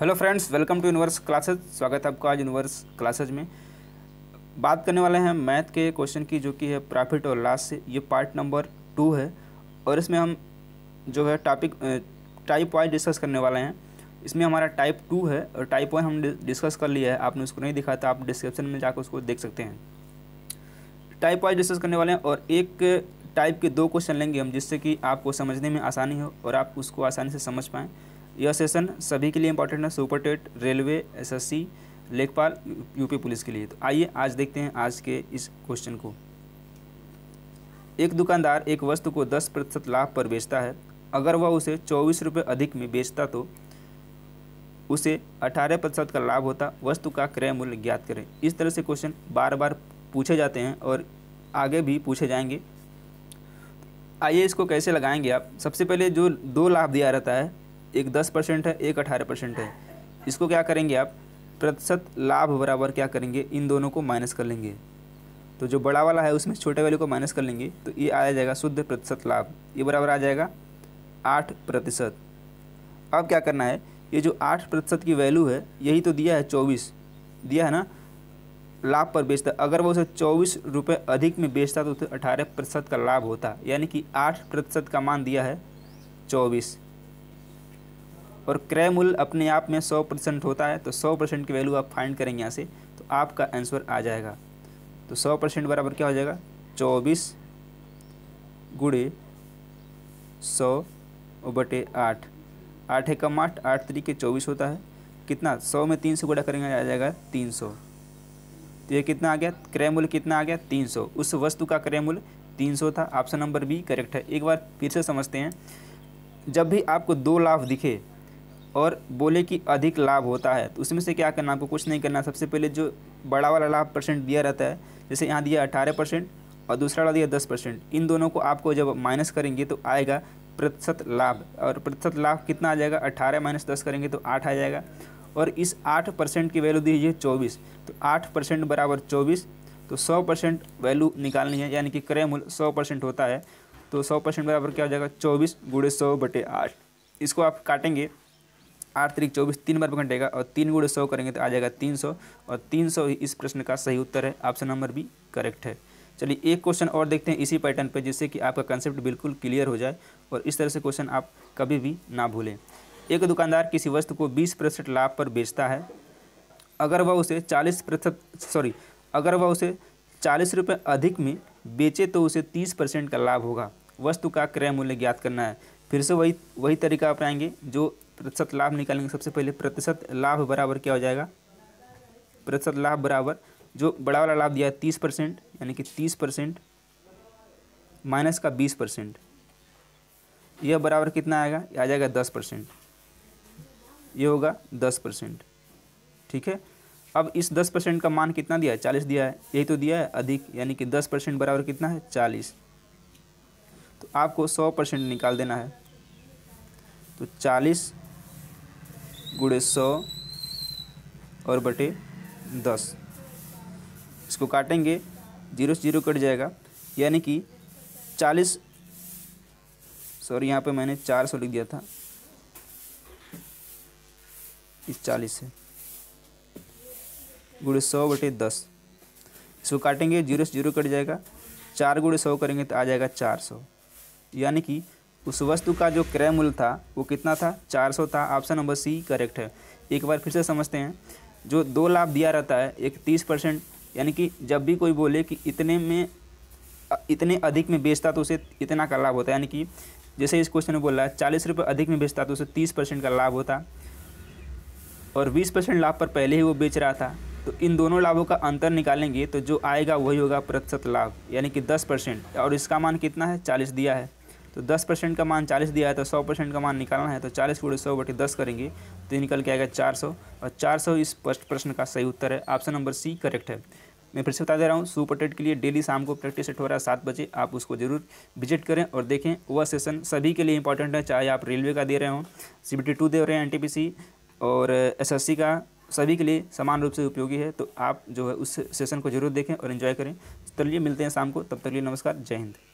hello friends welcome to universe classes स्वागत है आपका आज यूनिवर्स क्लासेज में बात करने वाले हैं मैथ के क्वेश्चन की जो कि है प्रॉफिट और लॉस से ये पार्ट नंबर टू है और इसमें हम जो है टॉपिक टाइप वाइज डिस्कस करने वाले हैं इसमें हमारा टाइप टू है और टाइप वन हम डिस्कस कर लिया है आपने उसको नहीं दिखाया था आप डिस्क्रिप्शन में जाकर उसको देख सकते हैं टाइप वाइज डिस्कस करने वाले हैं और एक टाइप के दो क्वेश्चन लेंगे हम जिससे कि आपको समझने में आसानी हो और आप उसको आसानी से समझ पाएँ यह सेशन सभी के लिए इंपॉर्टेंट है सुपर टेट रेलवे एसएससी लेखपाल यूपी पुलिस के लिए तो आइए आज देखते हैं आज के इस क्वेश्चन को एक दुकानदार एक वस्तु को दस प्रतिशत लाभ पर बेचता है अगर वह उसे चौबीस रुपये अधिक में बेचता तो उसे अठारह प्रतिशत का लाभ होता वस्तु का क्रय मूल्य ज्ञात करें इस तरह से क्वेश्चन बार बार पूछे जाते हैं और आगे भी पूछे जाएंगे आइए इसको कैसे लगाएंगे आप सबसे पहले जो दो लाभ दिया रहता है एक दस परसेंट है एक अठारह परसेंट है इसको क्या करेंगे आप प्रतिशत लाभ बराबर क्या करेंगे इन दोनों को माइनस कर लेंगे तो जो बड़ा वाला है उसमें छोटे वाले को माइनस कर लेंगे तो ये आ जाएगा शुद्ध प्रतिशत लाभ ये बराबर आ जाएगा आठ प्रतिशत अब क्या करना है ये जो आठ प्रतिशत की वैल्यू है यही तो दिया है चौबीस दिया है ना लाभ पर बेचता अगर वो उसे चौबीस रुपये अधिक में बेचता तो उसे अठारह प्रतिशत का लाभ होता यानी कि आठ प्रतिशत का मान दिया है चौबीस और क्रय मूल्य अपने आप में सौ परसेंट होता है तो सौ परसेंट की वैल्यू आप फाइंड करेंगे यहाँ से तो आपका आंसर आ जाएगा तो सौ परसेंट बराबर क्या हो जाएगा चौबीस गुड़े सौ बटे आठ आठ कम आठ आठ तरीके चौबीस होता है कितना सौ में तीन सौ गुड़ा करेंगे आ जाएगा तीन सौ तो ये कितना आ गया क्रय मूल्य कितना आ गया तीन सौ उस वस्तु का क्रय मूल्य तीन सौ था ऑप्शन नंबर बी करेक्ट है एक बार फिर से समझते हैं जब भी आपको दो लाभ दिखे और बोले कि अधिक लाभ होता है तो उसमें से क्या करना आपको कुछ नहीं करना सबसे पहले जो बड़ा वाला लाभ परसेंट दिया रहता है जैसे यहाँ दिया अठारह परसेंट और दूसरा वाला दिया दस परसेंट इन दोनों को आपको जब माइनस करेंगे तो आएगा प्रतिशत लाभ और प्रतिशत लाभ कितना आ जाएगा अट्ठारह माइनस दस करेंगे तो आठ आ जाएगा और इस आठ परसेंट की वैल्यू दीजिए चौबीस तो आठ परसेंट बराबर चौबीस तो सौ परसेंट वैल्यू निकालनी है यानी कि क्रय मूल्य सौ परसेंट होता है तो सौ परसेंट बराबर क्या हो जाएगा चौबीस गुड़े सौ बटे आठ इसको आप काटेंगे आठ तरीक चौबीस तीन बार का और तीन गुड़े सौ करेंगे तो आ जाएगा तीन सौ और तीन सौ इस प्रश्न का सही उत्तर है ऑप्शन नंबर बी करेक्ट है चलिए एक क्वेश्चन और देखते हैं इसी पैटर्न पर जिससे कि आपका कंसेप्ट बिल्कुल क्लियर हो जाए और इस तरह से क्वेश्चन आप कभी भी ना भूलें एक दुकानदार किसी वस्तु को बीस प्रतिशत लाभ पर बेचता है अगर वह उसे चालीस प्रतिशत सॉरी अगर वह उसे चालीस रुपये अधिक में बेचे तो उसे तीस परसेंट का लाभ होगा वस्तु का क्रय मूल्य ज्ञात करना है फिर से वही वही तरीका अपनाएंगे जो प्रतिशत लाभ निकालेंगे सबसे पहले प्रतिशत लाभ बराबर क्या हो जाएगा प्रतिशत लाभ बराबर जो बड़ा वाला लाभ दिया है तीस परसेंट यानी कि तीस परसेंट माइनस का बीस परसेंट यह बराबर कितना आएगा यह आ जाएगा दस परसेंट ये होगा दस परसेंट ठीक है अब इस दस परसेंट का मान कितना दिया है चालीस दिया है यही तो दिया है अधिक यानी कि दस परसेंट बराबर कितना है चालीस तो आपको सौ परसेंट निकाल देना है तो चालीस गुड़े सौ और बटे दस इसको काटेंगे जीरो से जीरो कट जाएगा यानी कि चालीस सॉरी यहाँ पे मैंने चार सौ लिख दिया था इस चालीस से गुड़े सौ बटे दस इसको काटेंगे जीरो से जीरो कट जाएगा चार गुड़े सौ करेंगे तो आ जाएगा चार सौ यानी कि उस वस्तु का जो क्रय मूल्य था वो कितना था 400 था ऑप्शन नंबर सी करेक्ट है एक बार फिर से समझते हैं जो दो लाभ दिया रहता है एक तीस परसेंट यानी कि जब भी कोई बोले कि इतने में इतने अधिक में बेचता तो उसे इतना का लाभ होता है यानी कि जैसे इस क्वेश्चन में बोल रहा है चालीस रुपये अधिक में बेचता तो उसे तीस परसेंट का लाभ होता और बीस परसेंट लाभ पर पहले ही वो बेच रहा था तो इन दोनों लाभों का अंतर निकालेंगे तो जो आएगा वही होगा प्रतिशत लाभ यानी कि दस परसेंट और इसका मान कितना है चालीस दिया है तो 10 परसेंट का मान 40 दिया है तो 100 परसेंट का मान निकालना है तो 40 गुड़े सौ बटे दस करेंगे तो ये निकल के आएगा 400 और 400 इस फर्स्ट प्रश्न का सही उत्तर है ऑप्शन नंबर सी करेक्ट है मैं फिर से बता दे रहा हूँ सुपर टेट के लिए डेली शाम को प्रैक्टिस सेट हो रहा है सात बजे आप उसको जरूर विजिट करें और देखें वह सेशन सभी के लिए इंपॉर्टेंट है चाहे आप रेलवे का दे रहे हो सी बी टू दे रहे हैं एन और एस का सभी के लिए समान रूप से उपयोगी है तो आप जो है उस सेशन को जरूर देखें और इन्जॉय करें चलिए मिलते हैं शाम को तब तक के लिए नमस्कार जय हिंद